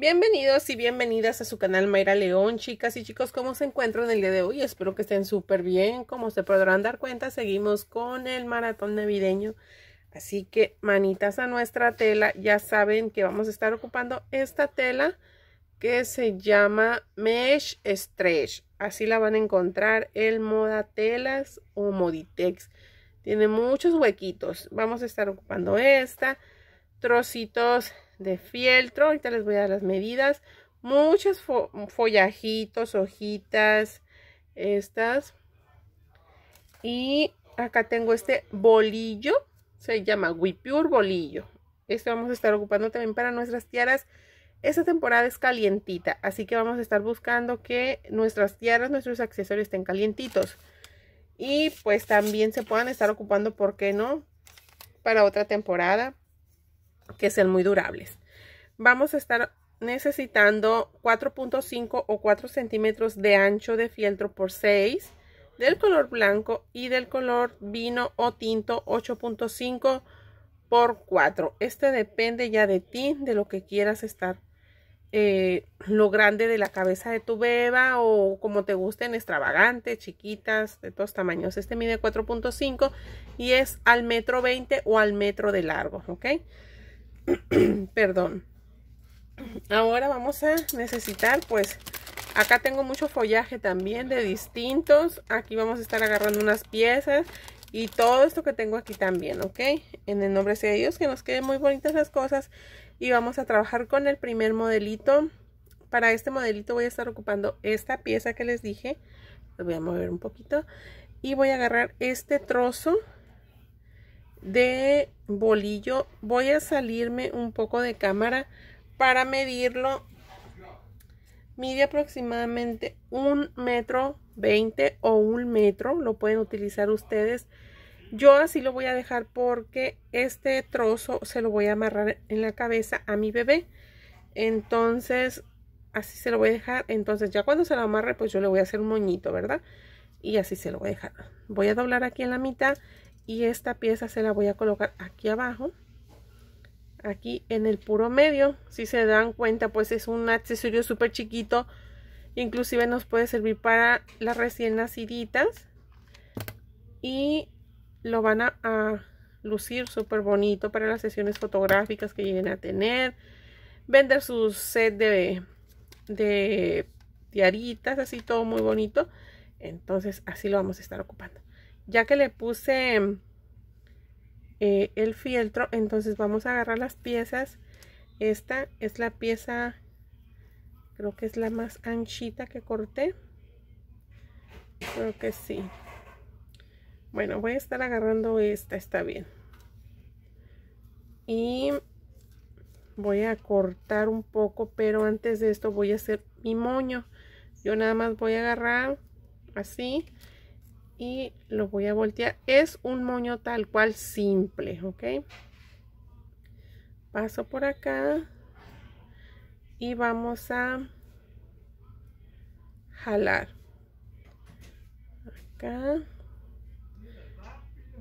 Bienvenidos y bienvenidas a su canal Mayra León, chicas y chicos, ¿cómo se encuentran el día de hoy? Espero que estén súper bien, como se podrán dar cuenta, seguimos con el maratón navideño, así que manitas a nuestra tela, ya saben que vamos a estar ocupando esta tela que se llama Mesh Stretch, así la van a encontrar en Moda Telas o Moditex, tiene muchos huequitos, vamos a estar ocupando esta, trocitos de fieltro. Ahorita les voy a dar las medidas. Muchos follajitos, hojitas, estas. Y acá tengo este bolillo. Se llama Wipure Bolillo. Este vamos a estar ocupando también para nuestras tiaras. Esta temporada es calientita, así que vamos a estar buscando que nuestras tiaras, nuestros accesorios estén calientitos. Y pues también se puedan estar ocupando, ¿por qué no? Para otra temporada que sean muy durables. Vamos a estar necesitando 4.5 o 4 centímetros de ancho de fieltro por 6 del color blanco y del color vino o tinto 8.5 por 4. Este depende ya de ti, de lo que quieras estar, eh, lo grande de la cabeza de tu beba o como te gusten, extravagante, chiquitas, de todos tamaños. Este mide 4.5 y es al metro 20 o al metro de largo, ¿ok? Perdón. Ahora vamos a necesitar, pues, acá tengo mucho follaje también de distintos. Aquí vamos a estar agarrando unas piezas y todo esto que tengo aquí también, ¿ok? En el nombre de Dios, que nos queden muy bonitas las cosas. Y vamos a trabajar con el primer modelito. Para este modelito voy a estar ocupando esta pieza que les dije. Lo voy a mover un poquito. Y voy a agarrar este trozo de bolillo voy a salirme un poco de cámara para medirlo mide aproximadamente un metro veinte o un metro lo pueden utilizar ustedes yo así lo voy a dejar porque este trozo se lo voy a amarrar en la cabeza a mi bebé entonces así se lo voy a dejar entonces ya cuando se lo amarre pues yo le voy a hacer un moñito verdad y así se lo voy a dejar voy a doblar aquí en la mitad y esta pieza se la voy a colocar aquí abajo aquí en el puro medio si se dan cuenta pues es un accesorio súper chiquito inclusive nos puede servir para las recién naciditas y lo van a, lucir súper bonito para las sesiones fotográficas que lleguen a tener vender su set de de tiaritas así todo muy bonito entonces así lo vamos a estar ocupando ya que le puse eh, el fieltro entonces vamos a agarrar las piezas esta es la pieza creo que es la más anchita que corté creo que sí bueno voy a estar agarrando esta está bien y voy a cortar un poco pero antes de esto voy a hacer mi moño yo nada más voy a agarrar así y lo voy a voltear. Es un moño tal cual simple, ¿ok? Paso por acá y vamos a jalar. Acá.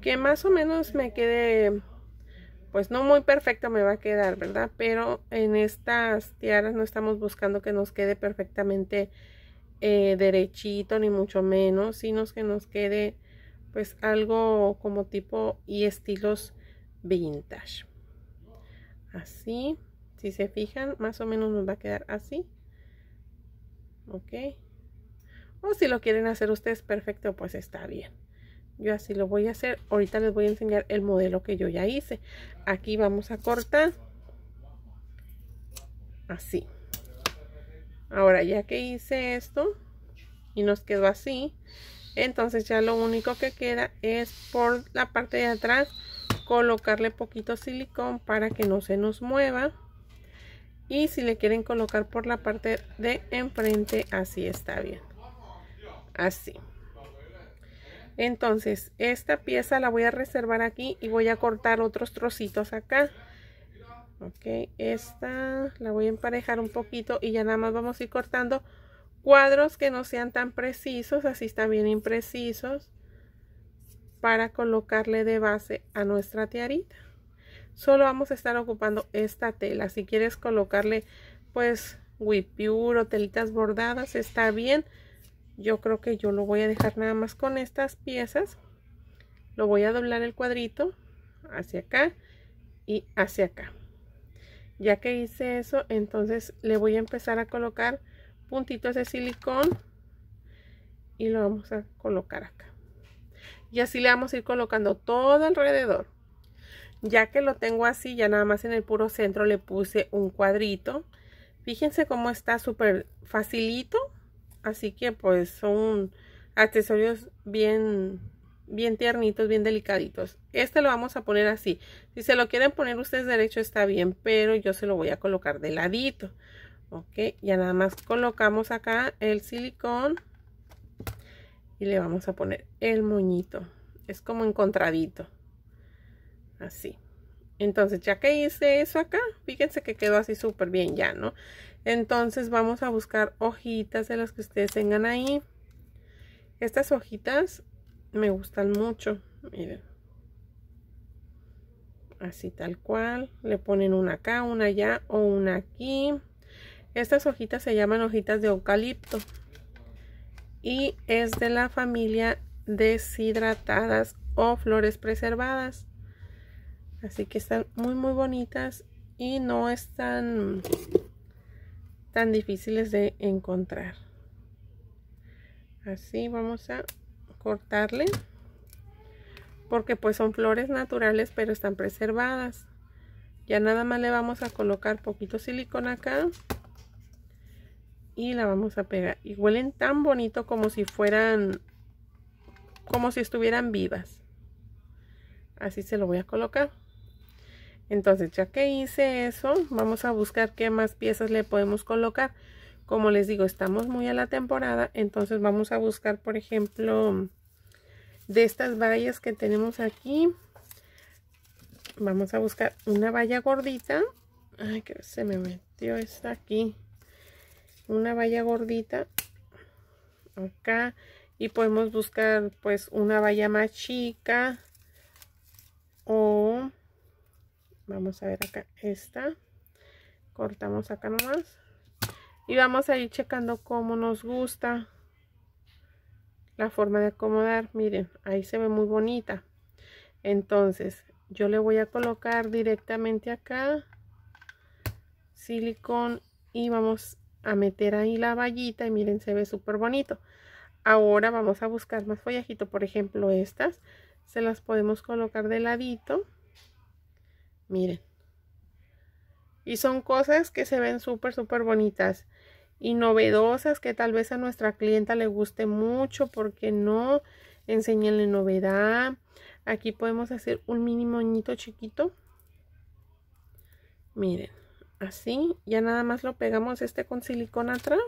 Que más o menos me quede, pues no muy perfecto me va a quedar, ¿verdad? Pero en estas tiaras no estamos buscando que nos quede perfectamente eh, derechito ni mucho menos, sino que nos quede pues algo como tipo y estilos vintage. Así, si se fijan, más o menos nos va a quedar así. Ok. O si lo quieren hacer ustedes perfecto, pues está bien. Yo así lo voy a hacer. Ahorita les voy a enseñar el modelo que yo ya hice. Aquí vamos a cortar. Así ahora ya que hice esto y nos quedó así entonces ya lo único que queda es por la parte de atrás colocarle poquito silicón para que no se nos mueva y si le quieren colocar por la parte de enfrente así está bien así entonces esta pieza la voy a reservar aquí y voy a cortar otros trocitos acá ok esta la voy a emparejar un poquito y ya nada más vamos a ir cortando cuadros que no sean tan precisos así están bien imprecisos para colocarle de base a nuestra tiarita solo vamos a estar ocupando esta tela si quieres colocarle pues whipiur o telitas bordadas está bien yo creo que yo lo voy a dejar nada más con estas piezas lo voy a doblar el cuadrito hacia acá y hacia acá ya que hice eso entonces le voy a empezar a colocar puntitos de silicón y lo vamos a colocar acá y así le vamos a ir colocando todo alrededor ya que lo tengo así ya nada más en el puro centro le puse un cuadrito fíjense cómo está súper facilito así que pues son accesorios bien bien tiernitos, bien delicaditos. Este lo vamos a poner así. Si se lo quieren poner ustedes derecho está bien, pero yo se lo voy a colocar de ladito. Ok, ya nada más colocamos acá el silicón y le vamos a poner el moñito. Es como encontradito. Así. Entonces, ya que hice eso acá, fíjense que quedó así súper bien ya, ¿no? Entonces, vamos a buscar hojitas de las que ustedes tengan ahí. Estas hojitas me gustan mucho miren así tal cual le ponen una acá una allá o una aquí estas hojitas se llaman hojitas de eucalipto y es de la familia deshidratadas o flores preservadas así que están muy muy bonitas y no están tan difíciles de encontrar así vamos a cortarle porque pues son flores naturales pero están preservadas ya nada más le vamos a colocar poquito silicona acá y la vamos a pegar y huelen tan bonito como si fueran como si estuvieran vivas así se lo voy a colocar entonces ya que hice eso vamos a buscar qué más piezas le podemos colocar como les digo estamos muy a la temporada entonces vamos a buscar por ejemplo de estas vallas que tenemos aquí. Vamos a buscar una valla gordita. Ay, que se me metió esta aquí. Una valla gordita. Acá. Y podemos buscar pues una valla más chica. O vamos a ver acá esta. Cortamos acá nomás. Y vamos a ir checando cómo nos gusta la forma de acomodar miren ahí se ve muy bonita entonces yo le voy a colocar directamente acá silicón y vamos a meter ahí la vallita y miren se ve súper bonito ahora vamos a buscar más follajito por ejemplo estas se las podemos colocar de ladito miren y son cosas que se ven súper súper bonitas y novedosas que tal vez a nuestra clienta le guste mucho, porque no? enseñenle novedad. Aquí podemos hacer un mínimo moñito chiquito. Miren, así. Ya nada más lo pegamos este con silicona atrás.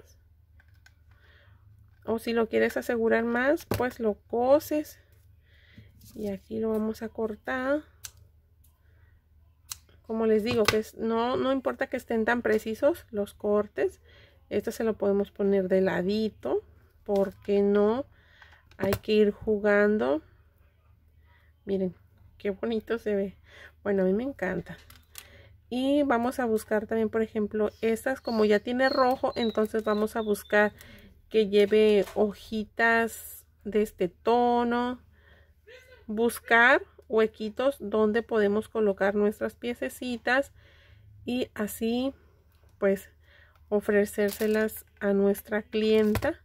O si lo quieres asegurar más, pues lo coses. Y aquí lo vamos a cortar. Como les digo, que es, no, no importa que estén tan precisos los cortes esto se lo podemos poner de ladito. Porque no hay que ir jugando. Miren, qué bonito se ve. Bueno, a mí me encanta. Y vamos a buscar también, por ejemplo, estas. Como ya tiene rojo, entonces vamos a buscar que lleve hojitas de este tono. Buscar huequitos donde podemos colocar nuestras piececitas. Y así, pues, ofrecérselas a nuestra clienta.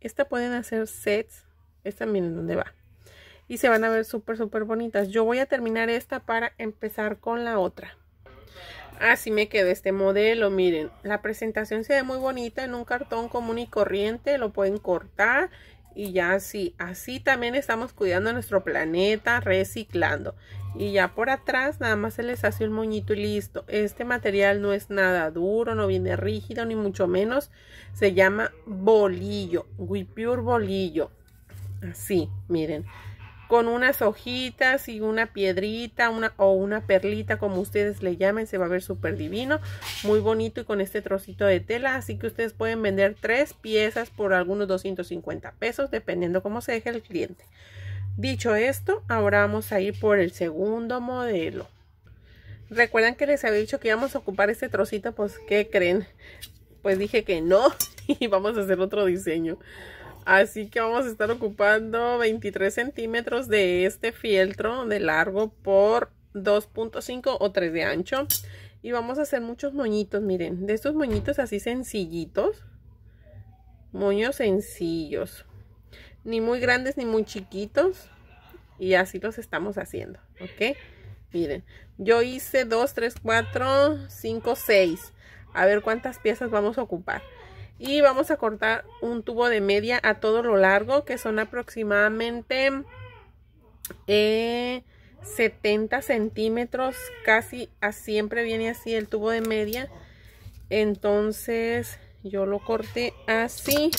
Esta pueden hacer sets. Esta miren dónde va. Y se van a ver súper, súper bonitas. Yo voy a terminar esta para empezar con la otra. Así me queda este modelo, miren. La presentación se ve muy bonita en un cartón común y corriente. Lo pueden cortar y ya así, así también estamos cuidando nuestro planeta, reciclando. Y ya por atrás nada más se les hace un moñito y listo. Este material no es nada duro, no viene rígido, ni mucho menos. Se llama bolillo, Wipure bolillo. Así, miren con unas hojitas y una piedrita una, o una perlita como ustedes le llamen se va a ver súper divino muy bonito y con este trocito de tela así que ustedes pueden vender tres piezas por algunos 250 pesos dependiendo cómo se deje el cliente dicho esto ahora vamos a ir por el segundo modelo recuerdan que les había dicho que íbamos a ocupar este trocito pues ¿qué creen? pues dije que no y vamos a hacer otro diseño Así que vamos a estar ocupando 23 centímetros de este fieltro de largo por 2.5 o 3 de ancho. Y vamos a hacer muchos moñitos, miren, de estos moñitos así sencillitos. Moños sencillos. Ni muy grandes ni muy chiquitos. Y así los estamos haciendo, ¿ok? Miren, yo hice 2, 3, 4, 5, 6. A ver cuántas piezas vamos a ocupar y vamos a cortar un tubo de media a todo lo largo que son aproximadamente 70 eh, centímetros casi siempre viene así el tubo de media entonces yo lo corté así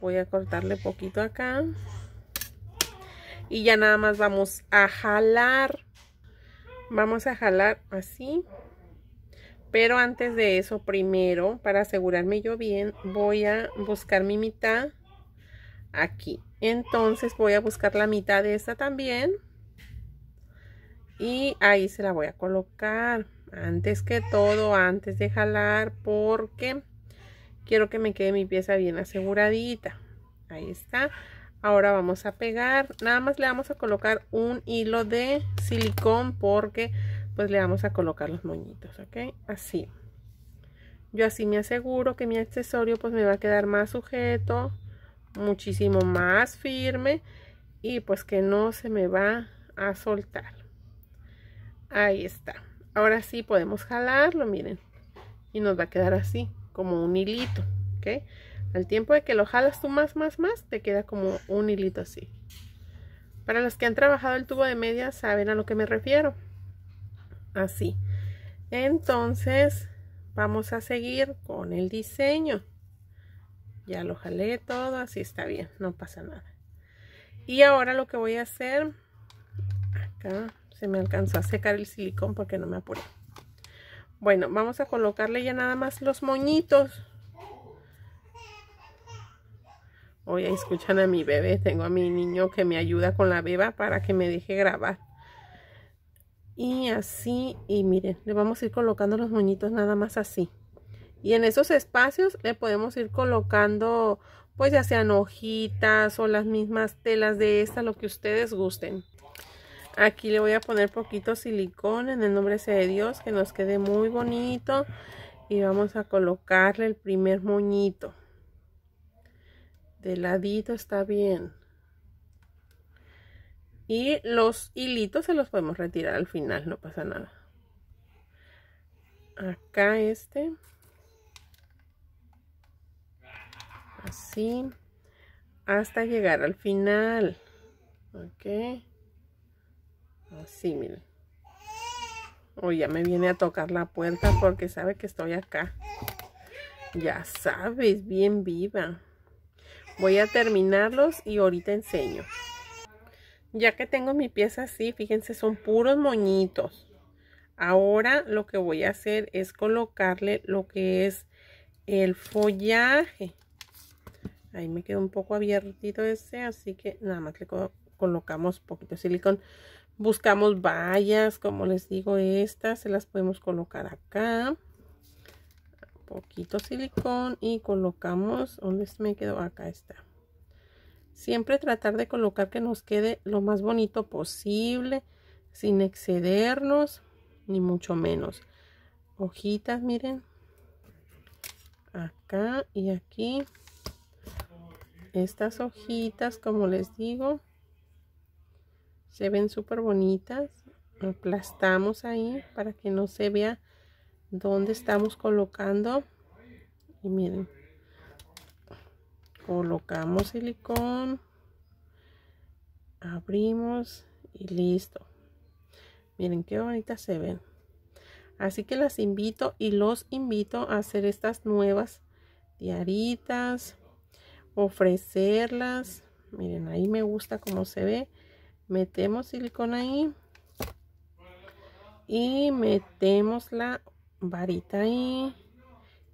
voy a cortarle poquito acá y ya nada más vamos a jalar vamos a jalar así pero antes de eso, primero, para asegurarme yo bien, voy a buscar mi mitad aquí. Entonces voy a buscar la mitad de esta también. Y ahí se la voy a colocar. Antes que todo, antes de jalar, porque quiero que me quede mi pieza bien aseguradita. Ahí está. Ahora vamos a pegar. Nada más le vamos a colocar un hilo de silicón porque pues le vamos a colocar los moñitos, ¿ok? Así. Yo así me aseguro que mi accesorio pues me va a quedar más sujeto, muchísimo más firme y pues que no se me va a soltar. Ahí está. Ahora sí podemos jalarlo, miren. Y nos va a quedar así, como un hilito, ¿ok? Al tiempo de que lo jalas tú más, más, más, te queda como un hilito así. Para los que han trabajado el tubo de media saben a lo que me refiero así entonces vamos a seguir con el diseño ya lo jalé todo así está bien no pasa nada y ahora lo que voy a hacer acá se me alcanzó a secar el silicón porque no me apuré bueno vamos a colocarle ya nada más los moñitos hoy escuchan a mi bebé tengo a mi niño que me ayuda con la beba para que me deje grabar y así y miren le vamos a ir colocando los moñitos nada más así y en esos espacios le podemos ir colocando pues ya sean hojitas o las mismas telas de esta lo que ustedes gusten aquí le voy a poner poquito silicón en el nombre sea de Dios que nos quede muy bonito y vamos a colocarle el primer moñito de ladito está bien y los hilitos se los podemos retirar al final, no pasa nada. Acá este. Así. Hasta llegar al final. Ok. Así, miren. Hoy ya me viene a tocar la puerta porque sabe que estoy acá. Ya sabes, bien viva. Voy a terminarlos y ahorita enseño. Ya que tengo mi pieza así, fíjense, son puros moñitos. Ahora lo que voy a hacer es colocarle lo que es el follaje. Ahí me quedó un poco abierto ese, así que nada más le colocamos poquito silicón. Buscamos vallas, como les digo, estas se las podemos colocar acá. Poquito silicón y colocamos, ¿dónde me quedó? Acá está. Siempre tratar de colocar que nos quede lo más bonito posible, sin excedernos, ni mucho menos. Hojitas, miren. Acá y aquí. Estas hojitas, como les digo, se ven súper bonitas. Aplastamos ahí para que no se vea dónde estamos colocando. Y miren, colocamos silicón abrimos y listo miren qué bonitas se ven así que las invito y los invito a hacer estas nuevas diaritas. ofrecerlas miren ahí me gusta cómo se ve metemos silicón ahí y metemos la varita ahí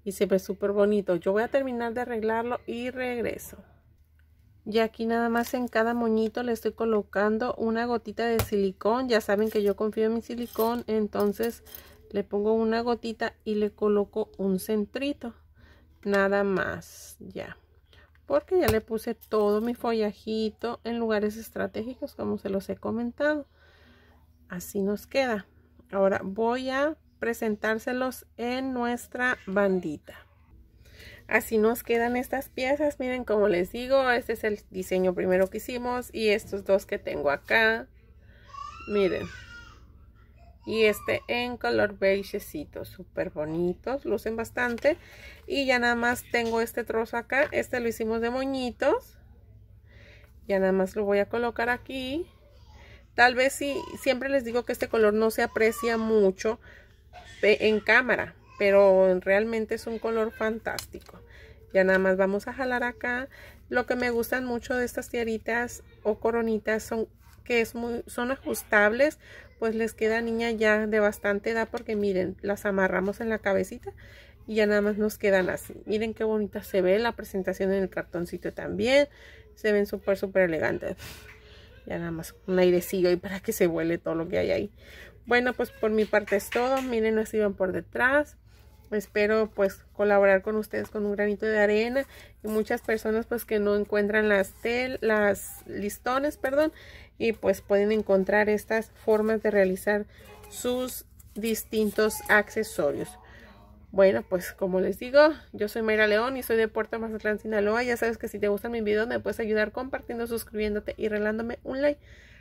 y se ve súper bonito. Yo voy a terminar de arreglarlo y regreso. Y aquí nada más en cada moñito le estoy colocando una gotita de silicón. Ya saben que yo confío en mi silicón, entonces le pongo una gotita y le coloco un centrito. Nada más, ya. Porque ya le puse todo mi follajito en lugares estratégicos como se los he comentado. Así nos queda. Ahora voy a presentárselos en nuestra bandita. Así nos quedan estas piezas. Miren, como les digo, este es el diseño primero que hicimos y estos dos que tengo acá. Miren. Y este en color beigecito, súper bonitos, lucen bastante. Y ya nada más tengo este trozo acá, este lo hicimos de moñitos. Ya nada más lo voy a colocar aquí. Tal vez si siempre les digo que este color no se aprecia mucho, en cámara, pero realmente es un color fantástico. Ya nada más vamos a jalar acá. Lo que me gustan mucho de estas tiaritas o coronitas son que es muy, son ajustables, pues les queda niña ya de bastante edad porque miren, las amarramos en la cabecita y ya nada más nos quedan así. Miren qué bonita se ve la presentación en el cartoncito también. Se ven súper, súper elegantes. Ya nada más un airecillo y para que se vuele todo lo que hay ahí. Bueno, pues por mi parte es todo. Miren, nos iban por detrás. Espero pues colaborar con ustedes con un granito de arena y muchas personas pues que no encuentran las las listones, perdón, y pues pueden encontrar estas formas de realizar sus distintos accesorios. Bueno, pues como les digo, yo soy Mayra León y soy de Puerto Mazatlán, Sinaloa. Ya sabes que si te gustan mis videos me puedes ayudar compartiendo, suscribiéndote y regalándome un like.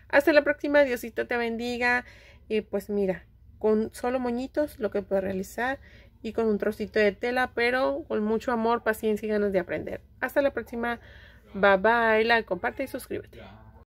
Hasta la próxima, Diosito te bendiga. Y pues mira, con solo moñitos lo que puedo realizar y con un trocito de tela, pero con mucho amor, paciencia y ganas de aprender. Hasta la próxima. Bye bye, like, comparte y suscríbete.